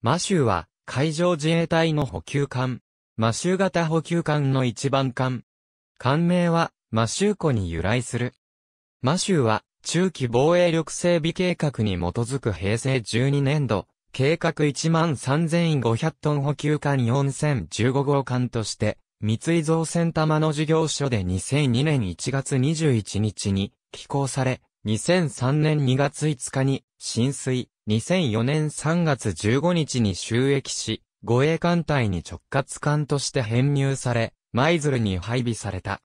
マシューは、海上自衛隊の補給艦。マシュー型補給艦の一番艦。艦名は、マシュー湖に由来する。マシューは、中期防衛力整備計画に基づく平成12年度、計画13,500トン補給艦4015号艦として、三井造船玉の事業所で2002年1月21日に、寄港され、2003年2月5日に、浸水、2004年3月15日に収益し、護衛艦隊に直轄艦として編入され、舞鶴に配備された。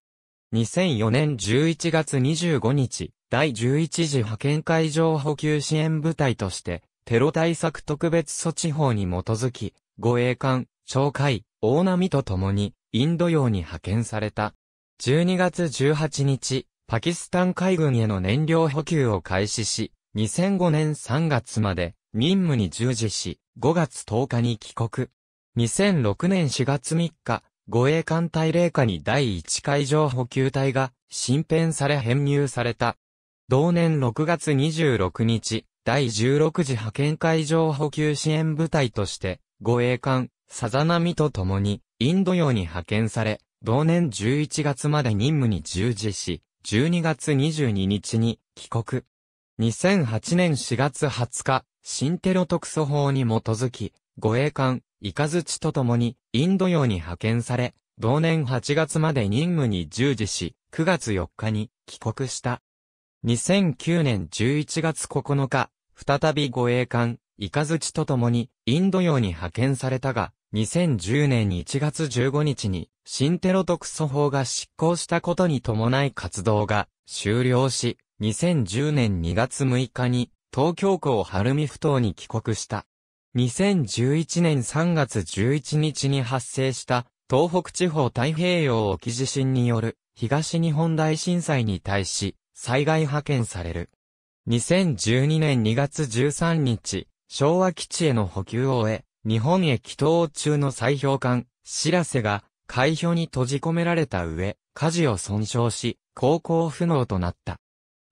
2004年11月25日、第11次派遣海上補給支援部隊として、テロ対策特別措置法に基づき、護衛艦、懲戒、大波と共に、インド洋に派遣された。12月18日、パキスタン海軍への燃料補給を開始し、2005年3月まで任務に従事し、5月10日に帰国。2006年4月3日、護衛艦隊霊下に第1海上補給隊が新編され編入された。同年6月26日、第16次派遣海上補給支援部隊として、護衛艦、さざ波と共に、インド洋に派遣され、同年11月まで任務に従事し、12月22日に帰国。2008年4月20日、新テロ特措法に基づき、護衛艦、イカズチと共に、インド洋に派遣され、同年8月まで任務に従事し、9月4日に帰国した。2009年11月9日、再び護衛艦、イカズチと共に、インド洋に派遣されたが、2010年1月15日に、新テロ特措法が執行したことに伴い活動が終了し、2010年2月6日に東京港晴海ふ頭に帰国した。2011年3月11日に発生した東北地方太平洋沖地震による東日本大震災に対し災害派遣される。2012年2月13日、昭和基地への補給を終え、日本へ帰島中の砕氷艦、しらせが海氷に閉じ込められた上、火事を損傷し、航行不能となった。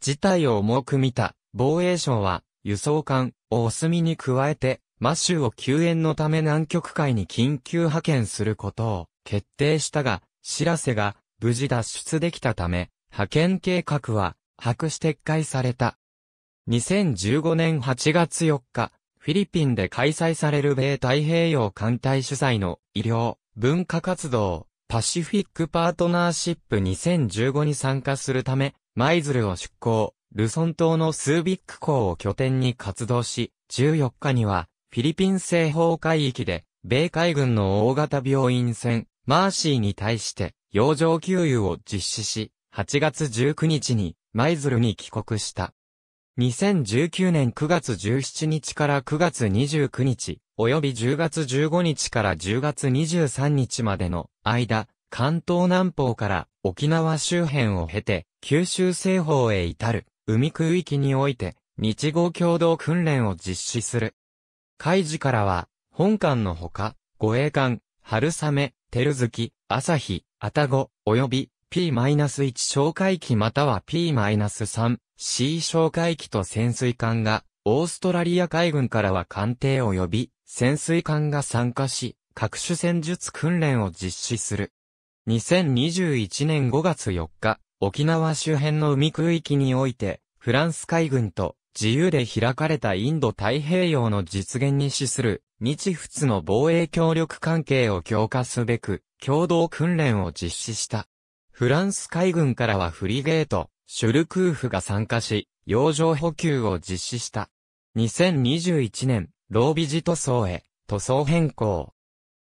事態を重く見た防衛省は輸送艦をお墨に加えてマシュを救援のため南極海に緊急派遣することを決定したが、知らせが無事脱出できたため、派遣計画は白紙撤回された。2015年8月4日、フィリピンで開催される米太平洋艦隊主催の医療、文化活動、パシフィックパートナーシップ2015に参加するため、舞鶴を出港、ルソン島のスービック港を拠点に活動し、14日には、フィリピン西方海域で、米海軍の大型病院船、マーシーに対して、洋上給油を実施し、8月19日に、舞鶴に帰国した。2019年9月17日から9月29日、及び10月15日から10月23日までの間、関東南方から沖縄周辺を経て、九州西方へ至る、海空域において、日豪共同訓練を実施する。海事からは、本艦のほか、護衛艦、春雨、照月、朝日、あたご、及び P-1 小海機または P-3、C 小海機と潜水艦が、オーストラリア海軍からは艦艇及び潜水艦が参加し、各種戦術訓練を実施する。2021年5月4日、沖縄周辺の海空域において、フランス海軍と自由で開かれたインド太平洋の実現に資する日仏の防衛協力関係を強化すべく共同訓練を実施した。フランス海軍からはフリゲート、シュルクーフが参加し、洋上補給を実施した。2021年、ロービジ塗装へ、塗装変更。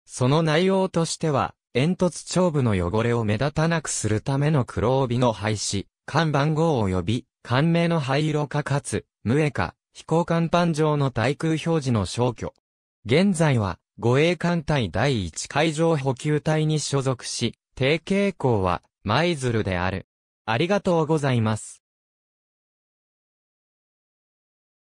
その内容としては、煙突頂部の汚れを目立たなくするための黒帯の廃止、看板号及び、艦名の灰色化かつ、無絵化、飛行甲板上の対空表示の消去。現在は、護衛艦隊第一海上補給隊に所属し、定傾向は、舞鶴である。ありがとうございます。